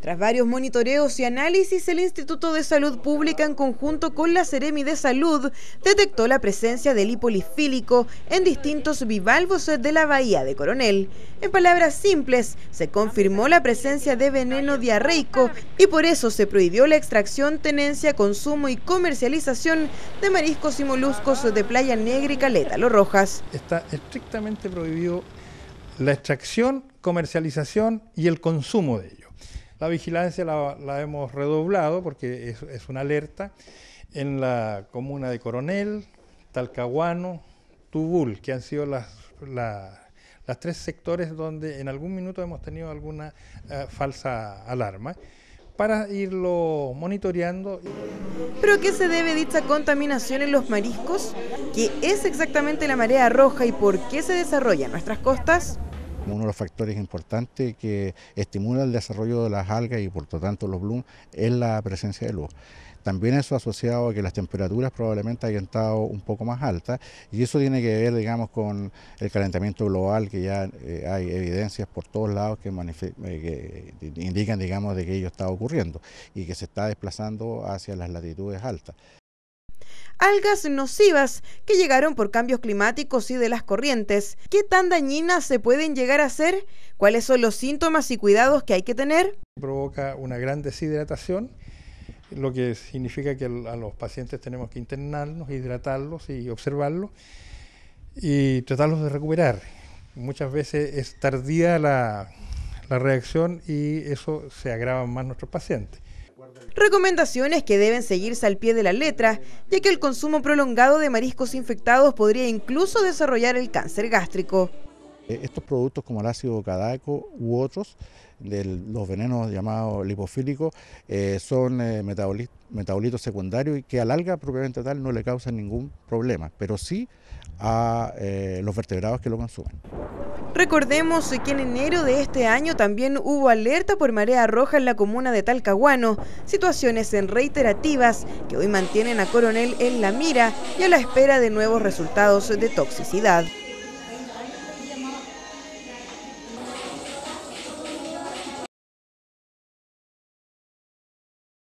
Tras varios monitoreos y análisis, el Instituto de Salud Pública, en conjunto con la Ceremi de Salud, detectó la presencia del hipolifílico en distintos bivalvos de la Bahía de Coronel. En palabras simples, se confirmó la presencia de veneno diarreico y por eso se prohibió la extracción, tenencia, consumo y comercialización de mariscos y moluscos de Playa Negra y Caleta Los Rojas. Está estrictamente prohibido la extracción, comercialización y el consumo de ellos. La vigilancia la, hemos redoblado porque es, una alerta en la comuna de Coronel, Talcahuano, Tubul, que han sido las, tres sectores donde en algún minuto hemos tenido alguna eh, falsa alarma para irlo monitoreando. ¿Pero qué se debe dicha contaminación en los mariscos? ¿Qué es exactamente la marea roja y por qué se desarrolla en nuestras costas? Uno de los factores importantes que estimula el desarrollo de las algas y por lo tanto los blooms es la presencia de luz. También eso asociado a que las temperaturas probablemente hayan estado un poco más altas y eso tiene que ver, digamos, con el calentamiento global que ya eh, hay evidencias por todos lados que, eh, que, eh, indican, digamos, de que ello está ocurriendo y que se está desplazando hacia las latitudes altas algas nocivas que llegaron por cambios climáticos y de las corrientes. ¿Qué tan dañinas se pueden llegar a ser? ¿Cuáles son los síntomas y cuidados que hay que tener? Provoca una gran deshidratación, lo que significa que a los pacientes tenemos que internarnos, hidratarlos y observarlos y tratarlos de recuperar. Muchas veces es tardía la, la reacción y eso se agrava más nuestros pacientes. Recomendaciones que deben seguirse al pie de la letra, ya que el consumo prolongado de mariscos infectados podría incluso desarrollar el cáncer gástrico. Eh, estos productos como el ácido cadáver u otros, de los venenos llamados lipofílicos, eh, son eh, metabolitos, secundarios y que al alga propiamente tal no le causan ningún problema, pero sí a los vertebrados que lo consumen. Recordemos que en enero de este año también hubo alerta por marea roja en la comuna de Talcahuano, situaciones en reiterativas que hoy mantienen a Coronel en la mira y a la espera de nuevos resultados de toxicidad.